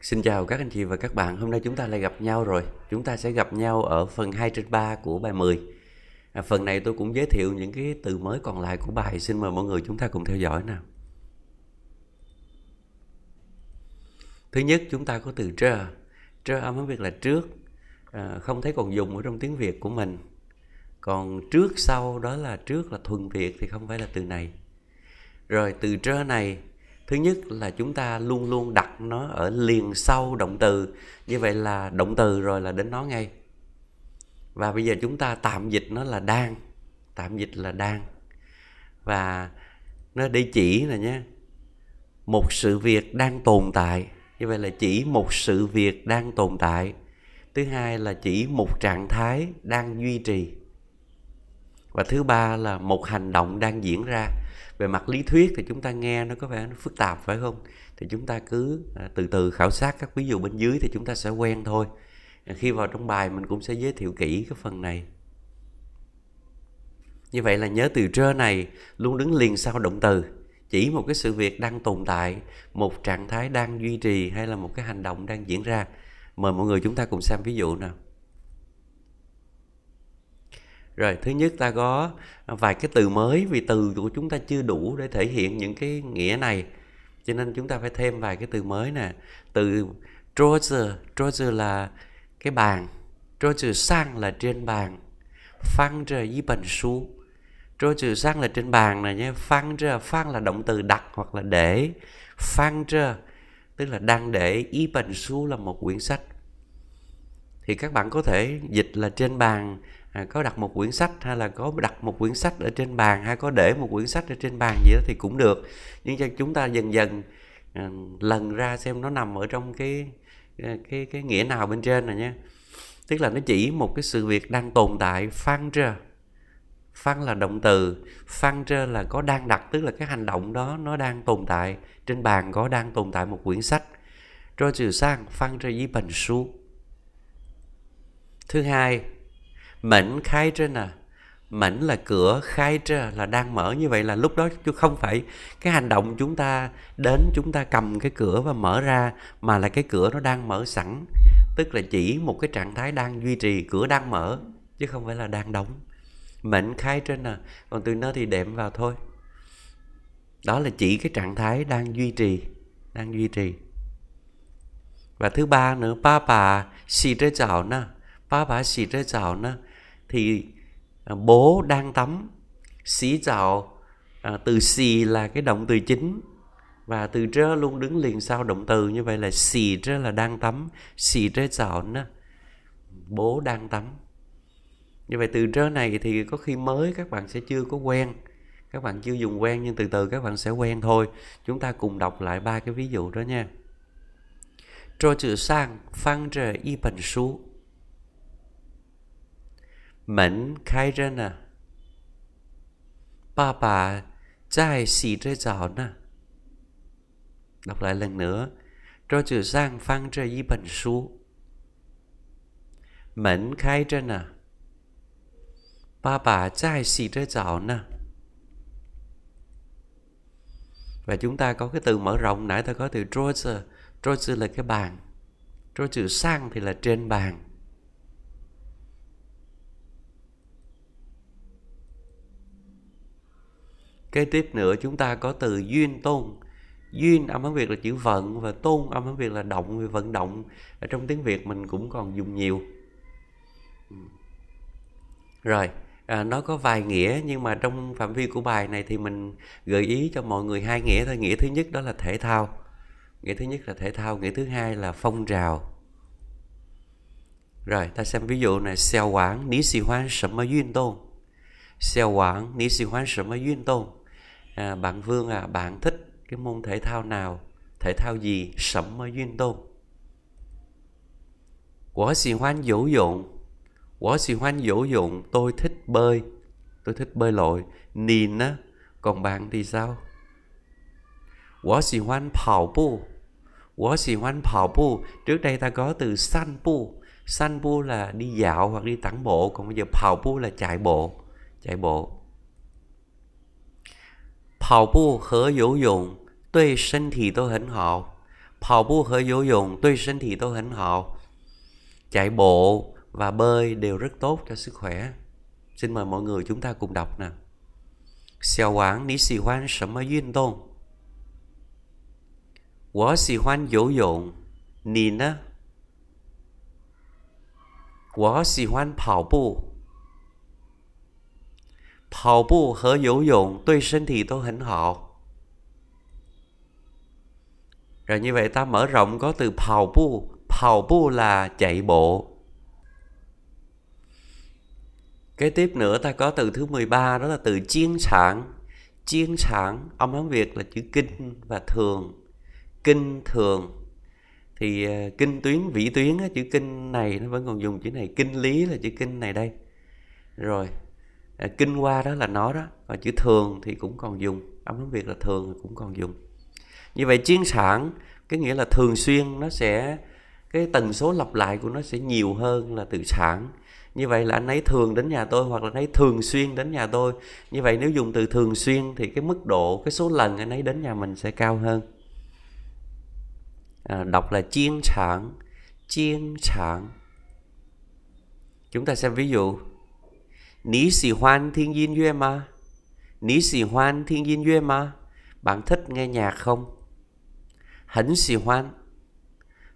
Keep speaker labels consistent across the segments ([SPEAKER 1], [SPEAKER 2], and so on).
[SPEAKER 1] Xin chào các anh chị và các bạn, hôm nay chúng ta lại gặp nhau rồi. Chúng ta sẽ gặp nhau ở phần 2 trên 3 của bài 10. À, phần này tôi cũng giới thiệu những cái từ mới còn lại của bài, xin mời mọi người chúng ta cùng theo dõi nào. Thứ nhất chúng ta có từ trơ. Trơ âm tiếng Việt là trước, à, không thấy còn dùng ở trong tiếng Việt của mình. Còn trước sau đó là trước là thuần Việt thì không phải là từ này. Rồi từ trơ này thứ nhất là chúng ta luôn luôn đặt nó ở liền sau động từ như vậy là động từ rồi là đến nó ngay và bây giờ chúng ta tạm dịch nó là đang tạm dịch là đang và nó đi chỉ là nhé một sự việc đang tồn tại như vậy là chỉ một sự việc đang tồn tại thứ hai là chỉ một trạng thái đang duy trì và thứ ba là một hành động đang diễn ra về mặt lý thuyết thì chúng ta nghe nó có vẻ nó phức tạp phải không thì chúng ta cứ à, từ từ khảo sát các ví dụ bên dưới thì chúng ta sẽ quen thôi à, khi vào trong bài mình cũng sẽ giới thiệu kỹ cái phần này như vậy là nhớ từ trơ này luôn đứng liền sau động từ chỉ một cái sự việc đang tồn tại một trạng thái đang duy trì hay là một cái hành động đang diễn ra mời mọi người chúng ta cùng xem ví dụ nào rồi thứ nhất ta có vài cái từ mới vì từ của chúng ta chưa đủ để thể hiện những cái nghĩa này cho nên chúng ta phải thêm vài cái từ mới nè từ drawer drawer là cái bàn drawer sang là trên bàn phăng rờ với bàn su drawer sang là trên bàn này nhé phăng trơ phăng là động từ đặt hoặc là để phăng trơ tức là đang để y bàn su là một quyển sách thì các bạn có thể dịch là trên bàn à, có đặt một quyển sách hay là có đặt một quyển sách ở trên bàn hay có để một quyển sách ở trên bàn gì đó thì cũng được nhưng cho chúng ta dần dần à, lần ra xem nó nằm ở trong cái à, cái cái nghĩa nào bên trên này nhé tức là nó chỉ một cái sự việc đang tồn tại phang trơ phang là động từ phang trơ là có đang đặt tức là cái hành động đó nó đang tồn tại trên bàn có đang tồn tại một quyển sách rồi trừ sang phang trơ với bành su thứ hai mệnh khai trên à mảnh là cửa khai trên là đang mở như vậy là lúc đó chứ không phải cái hành động chúng ta đến chúng ta cầm cái cửa và mở ra mà là cái cửa nó đang mở sẵn tức là chỉ một cái trạng thái đang duy trì cửa đang mở chứ không phải là đang đóng mệnh khai trên à còn từ nó thì đệm vào thôi đó là chỉ cái trạng thái đang duy trì đang duy trì và thứ ba nữa ba bà xì rơi chảo nè ba bà xì rơi chảo nè thì à, bố đang tắm xí chào à, từ xì là cái động từ chính và từ trơ luôn đứng liền sau động từ như vậy là xì trơ là đang tắm xì trơ chào nó bố đang tắm như vậy từ trơ này thì có khi mới các bạn sẽ chưa có quen các bạn chưa dùng quen nhưng từ từ các bạn sẽ quen thôi chúng ta cùng đọc lại ba cái ví dụ đó nha trò chữ sang phang trờ y bản sách 门开着呢。爸爸在洗着澡呢。Đọc lại lần nữa. Rồi chữ Giang phang y bẩn su. Mẫn khai ra nè. Ba bà trai xì ra dạo nè. Và chúng ta có cái từ mở rộng nãy ta có từ Roger. Roger là cái bàn. Rồi chữ sang thì là trên bàn. kế tiếp nữa chúng ta có từ duyên tôn duyên âm hán việt là chữ vận và tôn âm hán việt là động vận động ở trong tiếng việt mình cũng còn dùng nhiều rồi à, nó có vài nghĩa nhưng mà trong phạm vi của bài này thì mình gợi ý cho mọi người hai nghĩa thôi nghĩa thứ nhất đó là thể thao nghĩa thứ nhất là thể thao nghĩa thứ hai là phong trào rồi ta xem ví dụ này xeo quảng ní xì hoan sẩm duyên tôn xeo quảng ní xì hoan sẩm duyên tôn à, bạn Vương à bạn thích cái môn thể thao nào thể thao gì sẩm mơ duyên tôn dụng Tôi thích bơi, tôi thích bơi lội. nìn á, còn bạn thì sao? quả quả 我喜欢跑步，我喜欢跑步. Trước đây ta có từ san bu, san bu là đi dạo hoặc đi tản bộ, còn bây là chạy bộ, chạy bộ. 跑步和游泳对身体都很好。跑步和游泳对身 thể tôi Chạy bộ và bơi đều rất tốt cho sức khỏe. Xin mời mọi người chúng ta cùng đọc nè. Xiao Wang, ni xì hoan sầm mơ duyên tôn. Wo xì hoan dỗ dụng, nì nè. Wo xì hoan 跑步.跑步和游泳对身体都很好。Rồi như vậy ta mở rộng có từ 跑步,跑步 là chạy bộ. Kế tiếp nữa ta có từ thứ 13 đó là từ chiến sản. Chiến sản, ông Hán Việt là chữ kinh và thường. Kinh thường. Thì ờ, kinh tuyến, vĩ tuyến, chữ kinh này nó vẫn còn dùng chữ này. Kinh lý là chữ kinh này đây. Rồi, à, kinh hoa đó là nó đó và chữ thường thì cũng còn dùng âm tiếng việt là thường thì cũng còn dùng như vậy chiến sản cái nghĩa là thường xuyên nó sẽ cái tần số lặp lại của nó sẽ nhiều hơn là từ sản như vậy là anh ấy thường đến nhà tôi hoặc là anh ấy thường xuyên đến nhà tôi như vậy nếu dùng từ thường xuyên thì cái mức độ cái số lần anh ấy đến nhà mình sẽ cao hơn à, đọc là chiên sản chiên sản chúng ta xem ví dụ 你喜欢听音乐吗？你喜欢听音乐吗？Bạn thích nghe nhạc không？很喜欢，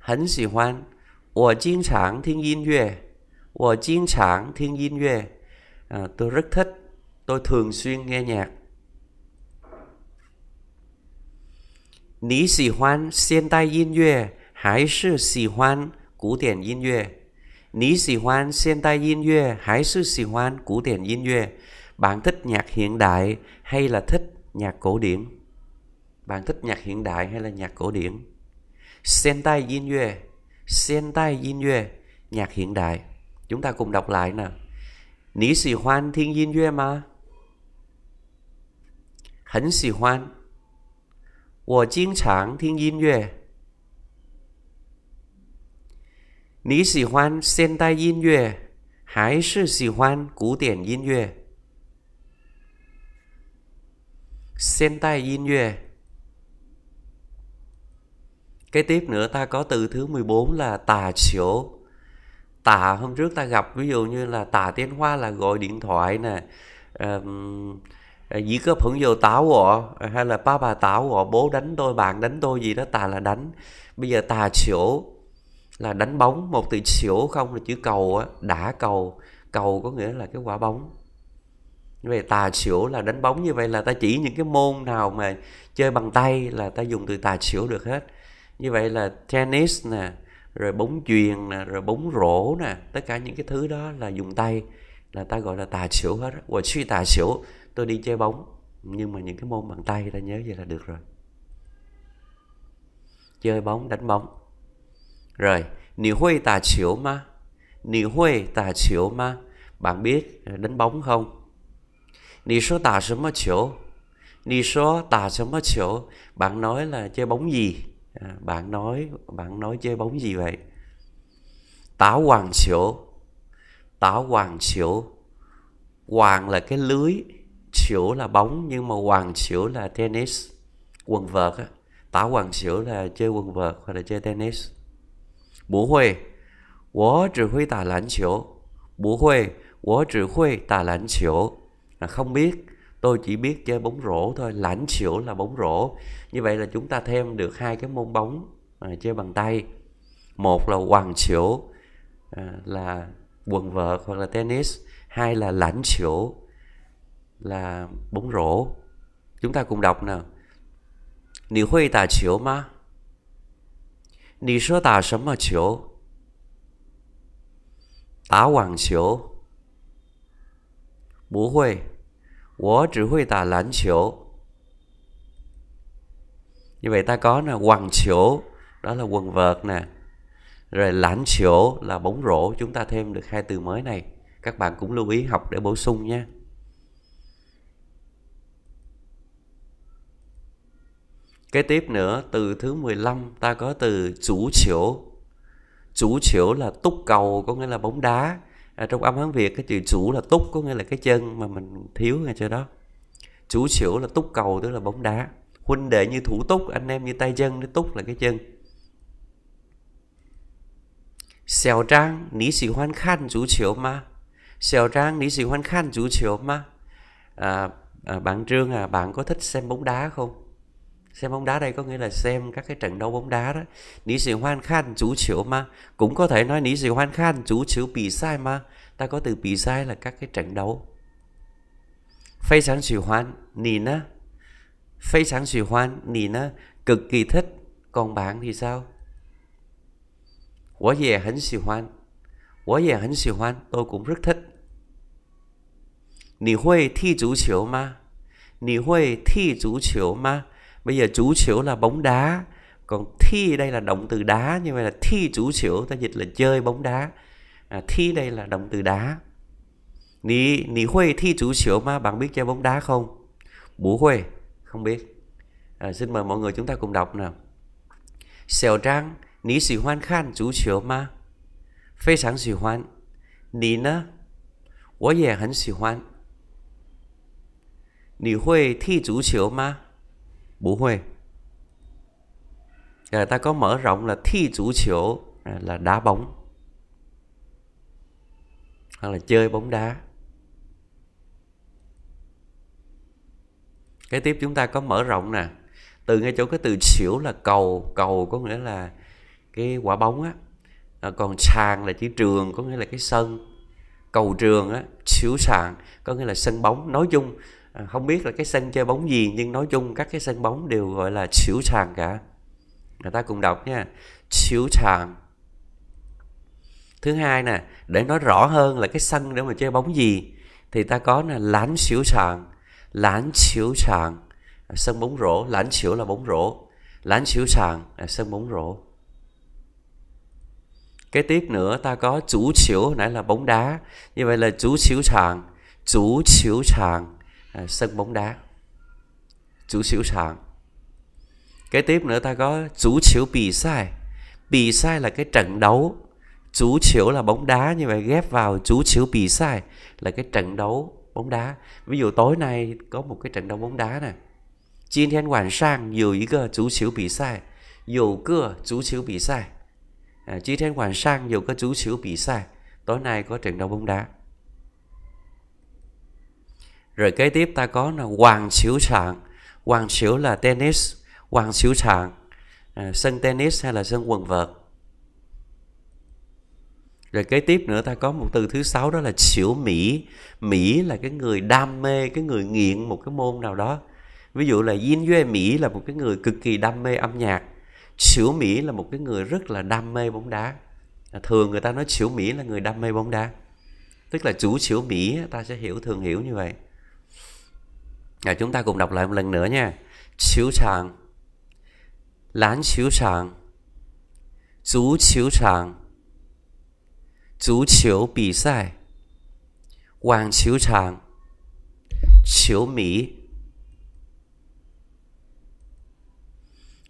[SPEAKER 1] 很喜欢。我经常听音乐，我经常听音乐。À, tôi rất thích, tôi thường xuyên nghe nhạc。你喜欢现代音乐还是喜欢古典音乐？你喜欢现代音乐还是喜欢古典音乐? Bạn thích nhạc hiện đại hay là thích nhạc cổ điển? Bạn thích nhạc hiện đại hay là nhạc cổ điển? Hiện đại yin yue, hiện đại yin yue, nhạc hiện đại. Chúng ta cùng đọc lại nè. Nǐ xǐ huān thiên yin yue ma hěn xǐ huān, Wǒ jīng chàng thiên yin yue. 你喜欢现代音乐还是喜欢古典音乐？现代音乐. Cái tiếp nữa ta có từ thứ 14 là tà chiếu. Tà hôm trước ta gặp ví dụ như là tà tiên hoa là gọi điện thoại nè. Um, dĩ có phẫn vô táo họ hay là ba bà táo họ bố đánh tôi bạn đánh tôi gì đó tà là đánh bây giờ tà chiếu là đánh bóng một từ xỉu không là chữ cầu á đã cầu cầu có nghĩa là cái quả bóng về tà xỉu là đánh bóng như vậy là ta chỉ những cái môn nào mà chơi bằng tay là ta dùng từ tà xỉu được hết như vậy là tennis nè rồi bóng chuyền nè rồi bóng rổ nè tất cả những cái thứ đó là dùng tay là ta gọi là tà xỉu hết và suy tà xỉu tôi đi chơi bóng nhưng mà những cái môn bằng tay ta nhớ vậy là được rồi chơi bóng đánh bóng rồi, nì huê tà chiếu ma. Nì huê tà chiếu ma. Bạn biết ờ, đánh bóng không? Nì số tà sớm mà chiếu. Nì số tà sớm mà chiếu. Bạn nói là chơi bóng gì? À, bạn nói bạn nói chơi bóng gì vậy? Táo hoàng chiếu. Táo hoàng chiếu. Hoàng là cái lưới, chiếu là bóng nhưng mà hoàng chiếu là tennis, quần vợt á. Táo hoàng chiếu là chơi quần vợt hoặc là chơi tennis. 不会，我只会打篮球。不会，我只会打篮球. Là biết, tôi chỉ biết chơi bóng rổ thôi. Lãnh chiểu là bóng rổ. Như vậy là chúng ta thêm được hai cái môn bóng à, chơi bằng tay. Một là hoàng chiểu à, là quần vợt hoặc là tennis. Hai là lãnh chiểu là bóng rổ. Chúng ta cùng đọc nào. Nì huy tà chiểu mà? 你说打什么球？打网球。不会，我只会打篮球。Như vậy ta có nè, quần chiếu đó là quần vợt nè. Rồi lãnh chiếu là bóng rổ, chúng ta thêm được hai từ mới này. Các bạn cũng lưu ý học để bổ sung nhé. Kế tiếp nữa, từ thứ 15 ta có từ chủ chiếu. Chủ chiếu là túc cầu, có nghĩa là bóng đá. À, trong âm Hán Việt cái chữ chủ là túc, có nghĩa là cái chân mà mình thiếu ngay chỗ đó. Chủ chiếu là túc cầu, tức là bóng đá. Huynh đệ như thủ túc, anh em như tay chân, túc là cái chân. Xèo trang, ní sĩ hoan khan chủ chiếu mà. Xèo trang, ní sĩ hoan khan chủ chiếu mà. À, à, bạn Trương à, bạn có thích xem bóng đá không? xem bóng đá đây có nghĩa là xem các cái trận đấu bóng đá đó ní sĩ hoan khan chú chiếu mà cũng có thể nói ní sĩ hoan khan chú chiếu bì sai mà ta có từ bì sai là các cái trận đấu phay sáng sĩ hoan nì nó phay sáng sĩ hoan nì nó cực kỳ thích còn bạn thì sao quá về hãnh sĩ hoan quá về hãnh sĩ hoan tôi cũng rất thích nì huê thi chú chiếu mà nì huê thi chú chiếu mà bây giờ chú chiếu là bóng đá còn thi đây là động từ đá như vậy là thi chú chiếu ta dịch là chơi bóng đá à, thi đây là động từ đá Nì, nì Huê thi chú chiếu mà bạn biết chơi bóng đá không? Bố Huê, không biết. À, xin mời mọi người chúng ta cùng đọc nào. Xèo Trang, nì xì hoan khan chú chiếu mà. Phê sáng xì hoan. Nì nè, wǒ yě hěn xì hoan. Nì Huê thi chú chiếu mà? bố huê người ta có mở rộng là thi chủ chiếu à, là đá bóng hoặc là chơi bóng đá cái tiếp chúng ta có mở rộng nè từ ngay chỗ cái từ xỉu là cầu cầu có nghĩa là cái quả bóng á à, còn sàn là chỉ trường có nghĩa là cái sân cầu trường á xỉu sàn có nghĩa là sân bóng nói chung À, không biết là cái sân chơi bóng gì nhưng nói chung các cái sân bóng đều gọi là chiếu tràng cả người ta cùng đọc nha chiếu tràng thứ hai nè để nói rõ hơn là cái sân để mà chơi bóng gì thì ta có là lán xỉu sàn lán xỉu sàn à, sân bóng rổ lán xỉu là bóng rổ lán xỉu sàn là sân bóng rổ kế tiếp nữa ta có chủ xỉu nãy là bóng đá như vậy là chủ xỉu sàn chủ xỉu sàn À, sân bóng đá chủ xỉu sảng kế tiếp nữa ta có chủ chiếu bì sai bì sai là cái trận đấu chủ chiếu là bóng đá như vậy ghép vào chủ chiếu bì sai là cái trận đấu bóng đá ví dụ tối nay có một cái trận đấu bóng đá này 今天晚上有一个足球比赛，有个足球比赛。À, tối nay có trận đấu bóng đá rồi kế tiếp ta có là hoàng xỉu sạn hoàng xỉu là tennis hoàng xỉu sạn à, sân tennis hay là sân quần vợt rồi kế tiếp nữa ta có một từ thứ sáu đó là xỉu mỹ mỹ là cái người đam mê cái người nghiện một cái môn nào đó ví dụ là Yin Yue mỹ là một cái người cực kỳ đam mê âm nhạc xỉu mỹ là một cái người rất là đam mê bóng đá à, thường người ta nói xỉu mỹ là người đam mê bóng đá tức là chủ xỉu mỹ ta sẽ hiểu thường hiểu như vậy à, chúng ta cùng đọc lại một lần nữa nha chiếu tràng lán chiếu tràng chú chiếu tràng chú chiếu bì sai quang chiếu tràng chiếu mỹ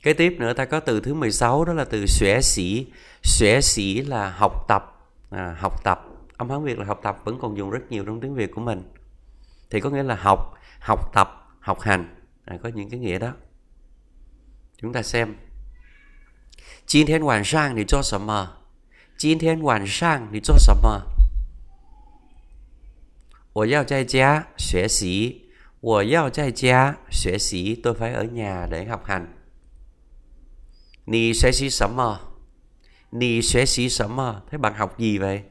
[SPEAKER 1] Kế tiếp nữa ta có từ thứ 16 đó là từ xóe sĩ. Xóe sĩ là học tập. À, học tập. Âm Hán Việt là học tập vẫn còn dùng rất nhiều trong tiếng Việt của mình. Thì có nghĩa là học học tập học hành à, có những cái nghĩa đó chúng ta xem chín thiên hoàn sang thì cho sầm mờ Jin thiên hoàn sang thì cho sầm mờ 我要在家学习。我要在家学习。Tôi phải ở nhà để học hành. 你学习什么？你学习什么？Thế bạn học gì vậy?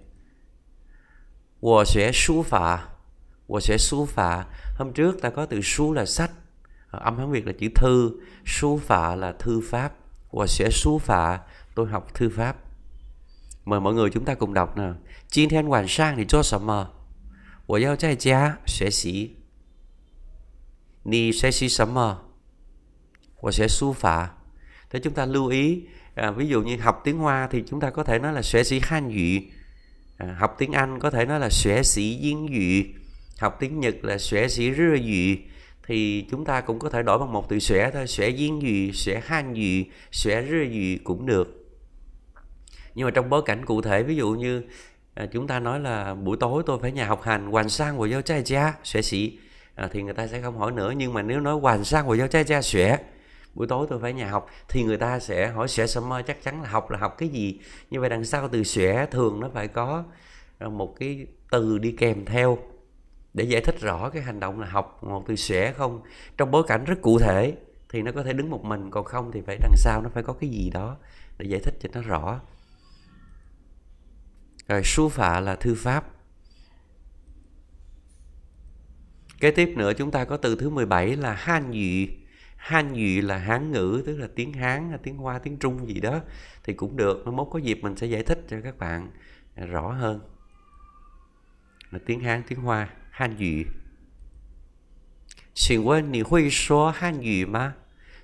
[SPEAKER 1] 我学书法。我 sẽ 书法 hôm trước ta có từ su là sách ờ, âm hán việt là chữ thư su là thư pháp sẽ su sẽ 书 phạ tôi học thư pháp mời mọi người chúng ta cùng đọc nè Jin thiên hoàn sang thì cho sầm mờ Wo yao zai jia xue xí Ni sẽ sĩ sầm mờ Wo sẽ su phạ Thế chúng ta lưu ý à, Ví dụ như học tiếng Hoa thì chúng ta có thể nói là sẽ sĩ han dị à, Học tiếng Anh có thể nói là xue xí yên dị học tiếng Nhật là xẻ sĩ rưa gì thì chúng ta cũng có thể đổi bằng một từ xẻ thôi xẻ giếng gì xẻ han gì xẻ rưa gì cũng được nhưng mà trong bối cảnh cụ thể ví dụ như à, chúng ta nói là buổi tối tôi phải nhà học hành hoàn sang của giao trai cha xẻ sĩ à, thì người ta sẽ không hỏi nữa nhưng mà nếu nói hoàn sang của giao trai cha xẻ buổi tối tôi phải nhà học thì người ta sẽ hỏi sẽ sớm mơ chắc chắn là học là học cái gì như vậy đằng sau từ sẽ thường nó phải có à, một cái từ đi kèm theo để giải thích rõ cái hành động là học một từ sẽ không trong bối cảnh rất cụ thể thì nó có thể đứng một mình còn không thì phải đằng sau nó phải có cái gì đó để giải thích cho nó rõ rồi su phạ là thư pháp kế tiếp nữa chúng ta có từ thứ 17 là han dị han dị là hán ngữ tức là tiếng hán là tiếng hoa tiếng trung gì đó thì cũng được nó mốt có dịp mình sẽ giải thích cho các bạn rõ hơn là tiếng hán tiếng hoa 汉语。请问你会说汉语吗？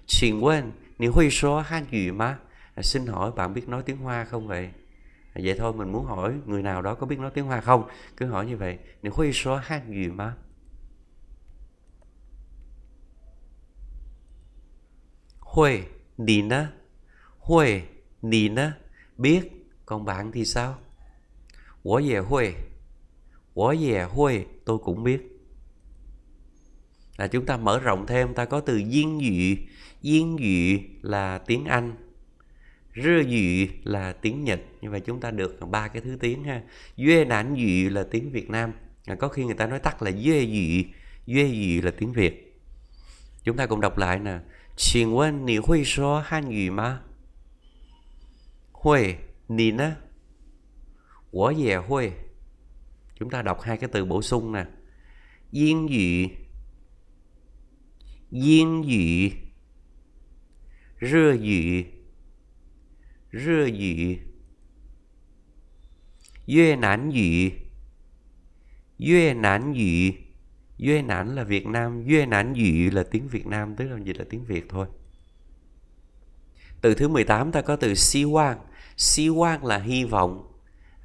[SPEAKER 1] 请问你会说 Hán Việt xin hỏi bạn biết nói tiếng Hoa không vậy? À, vậy thôi mình muốn hỏi người nào đó có biết nói tiếng Hoa không? Cứ hỏi như vậy. Nếu khuy số hát gì mà? Huệ, đi nè. Huệ, đi nè. Biết. Còn bạn thì sao? Tôi về huệ. Quá dè huê tôi cũng biết là chúng ta mở rộng thêm ta có từ diên dị diên dị là tiếng anh rơ dị là tiếng nhật như vậy chúng ta được ba cái thứ tiếng ha duê nản dị là tiếng việt nam à, có khi người ta nói tắt là duê dị duê dị là tiếng việt chúng ta cùng đọc lại nè xin quên nì huy số han gì mà huy nì nè 我也会。chúng ta đọc hai cái từ bổ sung nè duyên dị duyên dị rơ dị rơ dị Duê nản dị Duê nản dị Duê nản là Việt Nam Duê nản dị là tiếng Việt Nam Tức là gì là tiếng Việt thôi Từ thứ 18 ta có từ si quang Si quang là hy vọng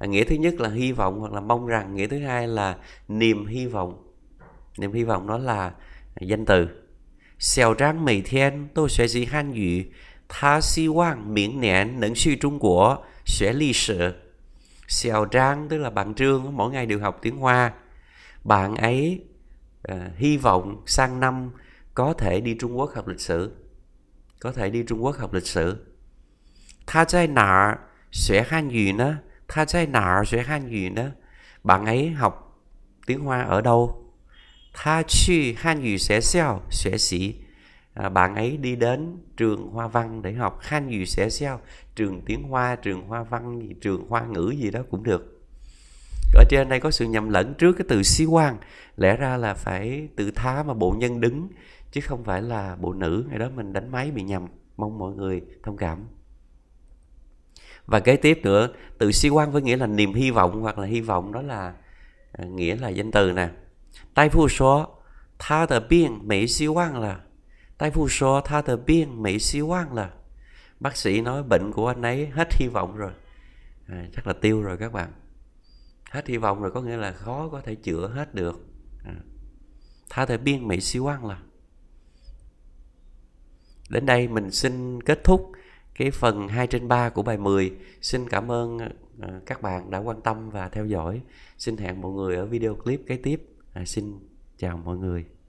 [SPEAKER 1] à, nghĩa thứ nhất là hy vọng hoặc là mong rằng nghĩa thứ hai là niềm hy vọng niềm hy vọng đó là danh từ Xiao trang mỗi thiên tôi sẽ gì Han ngữ Tha si vọng miễn nén nâng suy Trung Quốc Sẽ lý sử Xiao trang tức là bạn Trương Mỗi ngày đều học tiếng Hoa Bạn ấy uh, hy vọng sang năm Có thể đi Trung Quốc học lịch sử Có thể đi Trung Quốc học lịch sử Tha trai nạ Sẽ Han ngữ nữa 他在哪儿学汉语呢? Bạn ấy học tiếng Hoa ở đâu? Tha chi Han Yu sẽ xeo, sẽ sĩ. À, bạn ấy đi đến trường Hoa Văn để học Han Yu sẽ xeo, trường tiếng Hoa, trường Hoa Văn, trường Hoa ngữ gì đó cũng được. Ở trên đây có sự nhầm lẫn trước cái từ sĩ quan, lẽ ra là phải từ thá mà bộ nhân đứng, chứ không phải là bộ nữ. Ngày đó mình đánh máy bị nhầm, mong mọi người thông cảm và kế tiếp nữa từ si quan với nghĩa là niềm hy vọng hoặc là hy vọng đó là à, nghĩa là danh từ nè tai phu số tha tờ biên mỹ si quan là tai phu số tha tờ biên mỹ si quan là bác sĩ nói bệnh của anh ấy hết hy vọng rồi à, chắc là tiêu rồi các bạn hết hy vọng rồi có nghĩa là khó có thể chữa hết được à. tha tờ biên mỹ si quan là đến đây mình xin kết thúc cái phần 2 trên 3 của bài 10. Xin cảm ơn ờ, các bạn đã quan tâm và theo dõi. Xin hẹn mọi người ở video clip kế tiếp. À, xin chào mọi người.